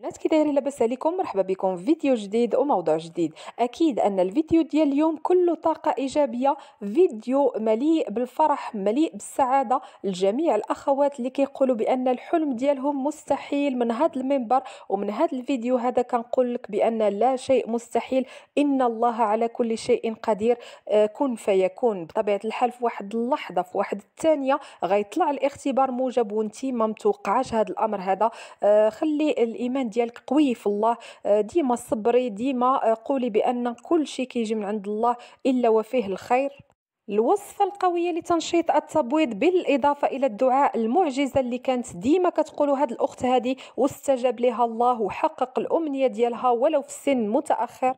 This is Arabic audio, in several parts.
بنات كي دايرين لاباس عليكم مرحبا بكم في فيديو جديد وموضوع جديد اكيد ان الفيديو ديال اليوم كله طاقه ايجابيه فيديو مليء بالفرح مليء بالسعاده لجميع الاخوات اللي كيقولوا بان الحلم ديالهم مستحيل من هذا المنبر ومن هذا الفيديو هذا كنقول لك بان لا شيء مستحيل ان الله على كل شيء قدير آه، كن فيكون بطبيعه الحال في واحد اللحظه في واحد الثانيه غيطلع الاختبار موجب وانت ما متوقعاش هذا الامر هذا آه، خلي الايمان ديالك قوي في الله آه، ديما صبري ديما آه، قولي بان كل شيء كيجي من عند الله الا وفيه الخير الوصفة القوية لتنشيط التبويض بالإضافة إلى الدعاء المعجزة اللي كانت ديما كتقولوا هاد الأخت هادي واستجاب لها الله وحقق الأمنية ديالها ولو في سن متأخر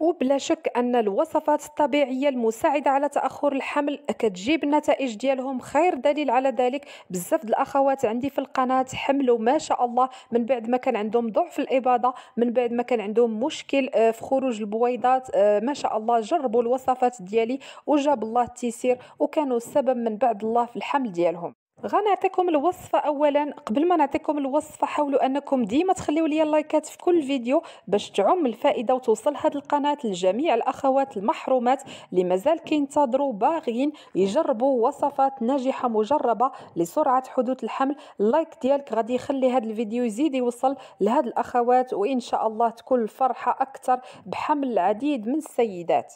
وبلا شك ان الوصفات الطبيعيه المساعده على تاخر الحمل كتجيب النتائج ديالهم خير دليل على ذلك بزاف الاخوات عندي في القناه حملوا ما شاء الله من بعد ما كان عندهم ضعف الاباضه من بعد ما كان عندهم مشكل آه، في خروج البويضات آه، ما شاء الله جربوا الوصفات ديالي وجاب الله التيسير وكانوا السبب من بعد الله في الحمل ديالهم غنعطيكم الوصفه اولا قبل ما نعطيكم الوصفه حاولوا انكم ديما تخليو لي اللايكات في كل فيديو باش تعم الفائده وتوصل هذه القناه لجميع الاخوات المحرومات اللي مازال كينتظروا باغيين يجربوا وصفات ناجحه مجربه لسرعه حدوث الحمل اللايك ديالك غادي يخلي هذا الفيديو يزيد يوصل لهاد الاخوات وان شاء الله تكون الفرحه اكثر بحمل العديد من السيدات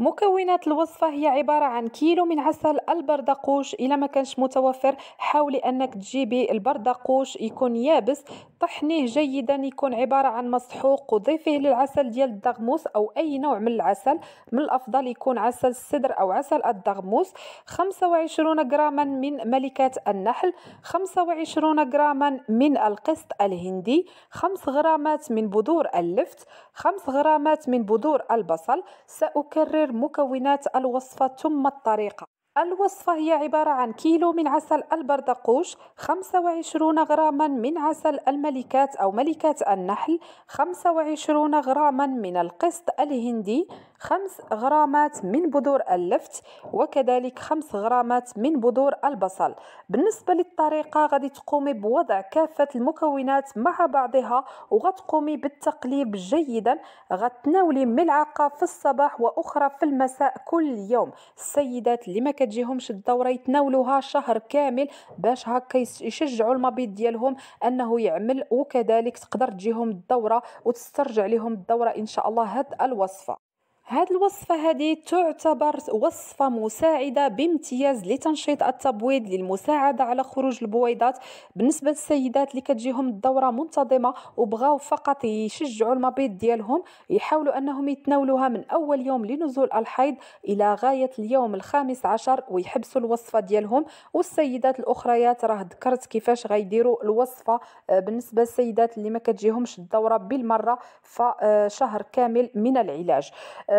مكونات الوصفة هي عبارة عن كيلو من عسل البردقوش إلا ما كانش متوفر حاولي أنك تجيبي البردقوش يكون يابس طحنيه جيدا يكون عبارة عن مسحوق وضيفيه للعسل ديال الدغموس أو أي نوع من العسل من الأفضل يكون عسل السدر أو عسل الدغموس 25 غراما من ملكات النحل 25 غراما من القسط الهندي 5 غرامات من بذور اللفت 5 غرامات من بذور البصل سأكرر نكرر مكونات الوصفة ثم الطريقة الوصفة هي عبارة عن كيلو من عسل البردقوش 25 غراما من عسل الملكات أو ملكات النحل 25 غراما من القسط الهندي خمس غرامات من بذور اللفت وكذلك خمس غرامات من بذور البصل بالنسبة للطريقة غادي تقومي بوضع كافة المكونات مع بعضها وغتقومي بالتقليب جيدا غتناولي ملعقة في الصباح وأخرى في المساء كل يوم السيدات اللي ما كتجيهمش الدورة يتناولوها شهر كامل باش هكا يشجعوا المبيض ديالهم أنه يعمل وكذلك تقدر تجيهم الدورة وتسترجع لهم الدورة إن شاء الله هاد الوصفة هذه الوصفة هذه تعتبر وصفة مساعدة بامتياز لتنشيط التبويض للمساعدة على خروج البويضات بالنسبة للسيدات اللي كتجيهم الدورة منتظمة وبغاو فقط يشجعوا المبيض ديالهم يحاولوا أنهم يتناولوها من أول يوم لنزول الحيض إلى غاية اليوم الخامس عشر ويحبسوا الوصفة ديالهم والسيدات الأخريات راه ذكرت كيفاش غيديروا الوصفة آه، بالنسبة للسيدات اللي ما كتجيهمش الدورة بالمرة فشهر كامل من العلاج آه،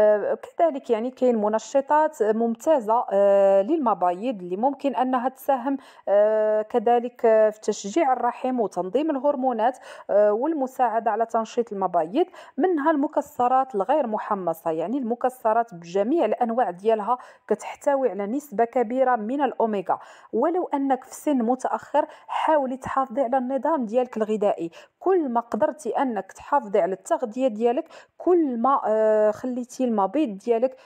كذلك يعني كاين منشطات ممتازه آه، للمبايض اللي ممكن انها تساهم آه، كذلك آه، في تشجيع الرحم وتنظيم الهرمونات والمساعده على تنشيط المبايض منها المكسرات الغير محمصه يعني المكسرات بجميع الانواع ديالها كتحتوي على نسبه كبيره من الاوميغا ولو انك في سن متاخر حاولي تحافظي على النظام ديالك الغذائي كل ما قدرتي انك تحافظي على التغذيه ديالك كل ما آه، خليتي المبيض ديالك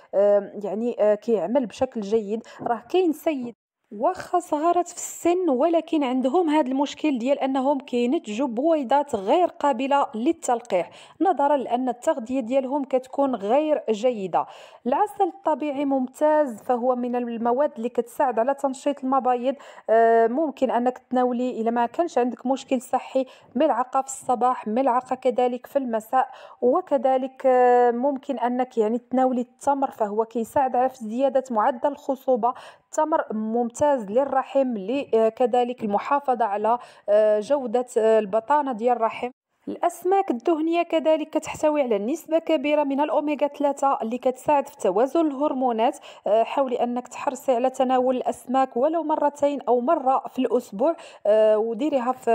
يعني آه، كيعمل بشكل جيد راه كاين سيد واخا صغارات في السن ولكن عندهم هذا المشكل ديال انهم كينتجوا بويضات غير قابله للتلقيح نظرا لان التغذيه ديالهم كتكون غير جيده العسل الطبيعي ممتاز فهو من المواد اللي كتساعد على تنشيط المبايض آه، ممكن انك تناولي الا ما كانش عندك مشكل صحي ملعقه في الصباح ملعقه كذلك في المساء وكذلك آه، ممكن انك يعني تناولي التمر فهو كيساعد على زياده معدل الخصوبه تمر ممتاز للرحم لكذلك آه، المحافظه على آه، جوده آه، البطانه ديال الرحم الأسماك الدهنية كذلك كتحتوي على نسبة كبيرة من الأوميغا 3 اللي كتساعد في توازن الهرمونات آه، حاولي أنك تحرصي على تناول الأسماك ولو مرتين أو مرة في الأسبوع آه، وديريها في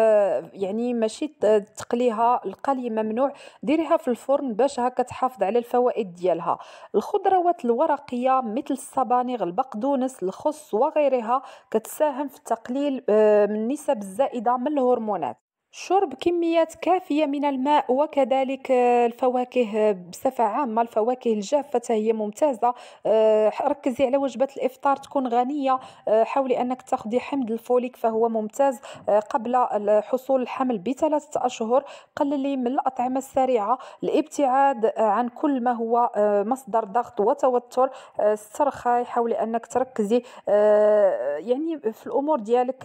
يعني ماشي تقليها القلي ممنوع ديريها في الفرن باش هكا تحافظ على الفوائد ديالها الخضروات الورقية مثل الصبانغ البقدونس الخص وغيرها كتساهم في تقليل آه، من النسب الزائدة من الهرمونات شرب كميات كافية من الماء وكذلك آه، الفواكه آه، بصفة عامة الفواكه الجافة هي ممتازة آه، ركزي على وجبة الإفطار تكون غنية حاولي أنك تاخدي حمض الفوليك فهو ممتاز قبل حصول الحمل بثلاثة أشهر قللي من الأطعمة السريعة الابتعاد عن كل ما هو مصدر ضغط وتوتر استرخي حاولي أنك تركزي يعني في الأمور ديالك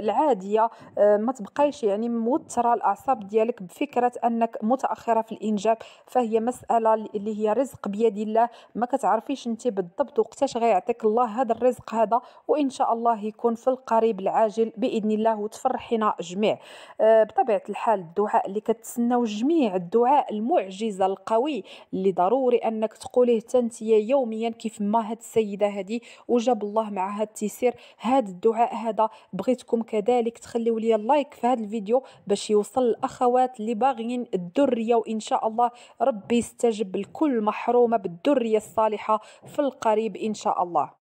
العادية ما تبقايش يعني يعني موتره الاعصاب ديالك بفكره انك متاخره في الانجاب فهي مساله اللي هي رزق بيد الله ما كتعرفيش انت بالضبط وقتاش غيعطيك الله هذا الرزق هذا وان شاء الله يكون في القريب العاجل باذن الله وتفرحينا جميع آه بطبيعه الحال الدعاء اللي كتسناو جميع الدعاء المعجزه القوي اللي ضروري انك تقوليه تنتيه يوميا كيف ما هاد السيده هذه وجاب الله معها التيسير هاد الدعاء هذا بغيتكم كذلك تخليوا لي لايك في هاد الفيديو فيديو باش يوصل الاخوات اللي باغيين الذريه وان شاء الله ربي يستجب لكل محرومه بالذريه الصالحه في القريب ان شاء الله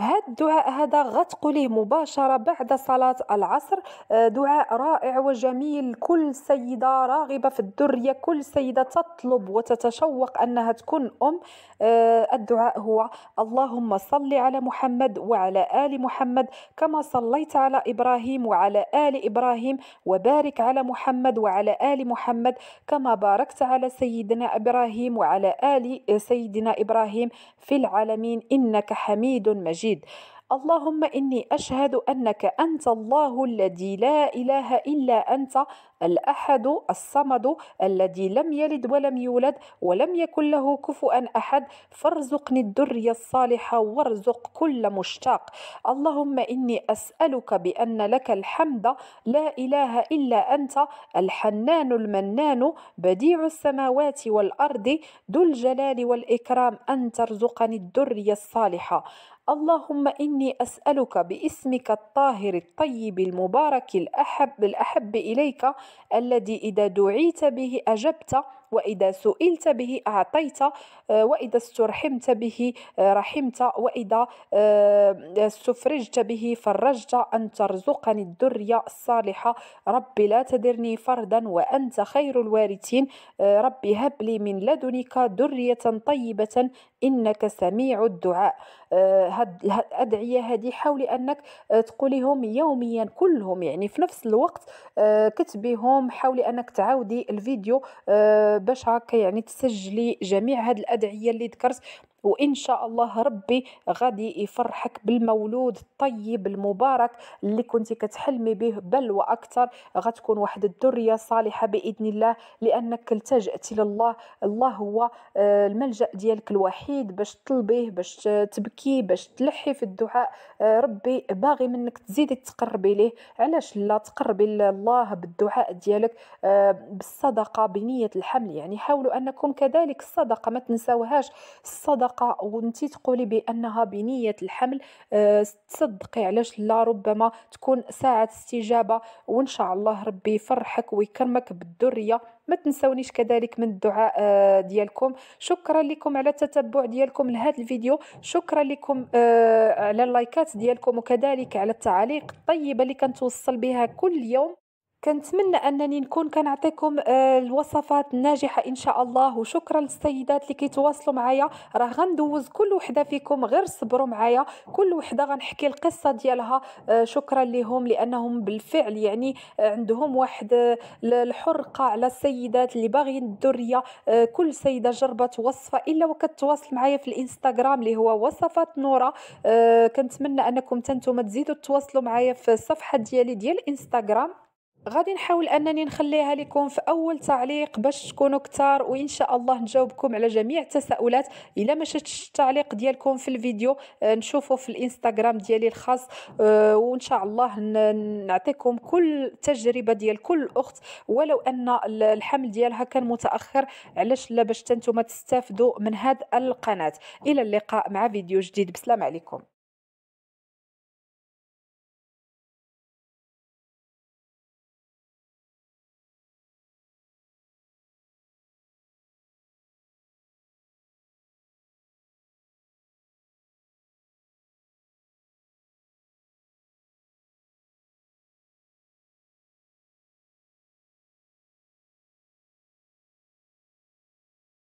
هاد الدعاء هذا غتقوليه مباشره بعد صلاه العصر آه، دعاء رائع وجميل كل سيده راغبه في الذريه كل سيده تطلب وتتشوق انها تكون ام آه، الدعاء هو اللهم صل على محمد وعلى ال محمد كما صليت على ابراهيم وعلى ال ابراهيم وبارك على محمد وعلى ال محمد كما باركت على سيدنا ابراهيم وعلى ال سيدنا ابراهيم في العالمين انك حميد مجيد المجيد اللهم اني اشهد انك انت الله الذي لا اله الا انت الاحد الصمد الذي لم يلد ولم يولد ولم يكن له كفوا احد فارزقني الذريه الصالحه وارزق كل مشتاق اللهم اني اسالك بان لك الحمد لا اله الا انت الحنان المنان بديع السماوات والارض ذو الجلال والاكرام ان ترزقني الذريه الصالحه اللهم إني أسألك باسمك الطاهر الطيب المبارك الأحب الأحب إليك الذي إذا دعيت به أجبت وإذا سئلت به أعطيت آه، وإذا استرحمت به آه، رحمت وإذا آه، استفرجت به فرجت أن ترزقني الذرية الصالحة رب لا تذرني فردا وأنت خير الوارثين رب هب لي من لدنك ذرية طيبة إنك سميع الدعاء الأدعية هذه حاولي أنك تقوليهم يوميا كلهم يعني في نفس الوقت كتبيهم حاولي أنك تعاودي الفيديو باش هكا يعني تسجلي جميع هاد الادعيه اللي ذكرت وان شاء الله ربي غادي يفرحك بالمولود الطيب المبارك اللي كنتي كتحلمي به بل واكثر غتكون واحد الذريه صالحه باذن الله لانك التجاتي لله الله هو آه، الملجا ديالك الوحيد باش تطلبيه باش تبكي باش تلحي في الدعاء آه، ربي باغي منك تزيدي تقربي ليه علاش لا تقربي لله بالدعاء ديالك آه، بالصدقه بنيه الحمل يعني حاولوا انكم كذلك الصدقه ما تنساوهاش الصدقه وانت تقولي بانها بنيه الحمل أه تصدقي علاش لا ربما تكون ساعه استجابه وان شاء الله ربي يفرحك ويكرمك بالذريه ما تنسونيش كذلك من الدعاء آه، ديالكم شكرا لكم على التتبع ديالكم لهذا الفيديو شكرا لكم آه، على اللايكات ديالكم وكذلك على التعاليق الطيبه اللي كنتوصل بها كل يوم كنتمنى انني نكون كنعطيكم آه، الوصفات الناجحه ان شاء الله وشكرا للسيدات اللي كيتواصلوا معايا راه غندوز كل وحده فيكم غير صبروا معايا كل وحده غنحكي القصه ديالها آه، شكرا لهم لانهم بالفعل يعني آه، عندهم واحد الحرقه على السيدات اللي باغيين الدريه كل سيده جربت وصفه الا وكتواصل معايا في الانستغرام اللي هو وصفات نوره كنتمنى انكم تنتم تزيدوا تواصلوا معايا في الصفحه ديالي ديال الانستغرام غادي نحاول انني نخليها لكم في اول تعليق باش تكونوا كتار وان شاء الله نجاوبكم على جميع التساؤلات الا ما شفتش التعليق ديالكم في الفيديو آه، نشوفه في الانستغرام ديالي الخاص آه، وان شاء الله نعطيكم كل تجربه ديال كل اخت ولو ان الحمل ديالها كان متاخر علاش لا باش تنتم تستافدوا من هذا القناه الى اللقاء مع فيديو جديد بسلام عليكم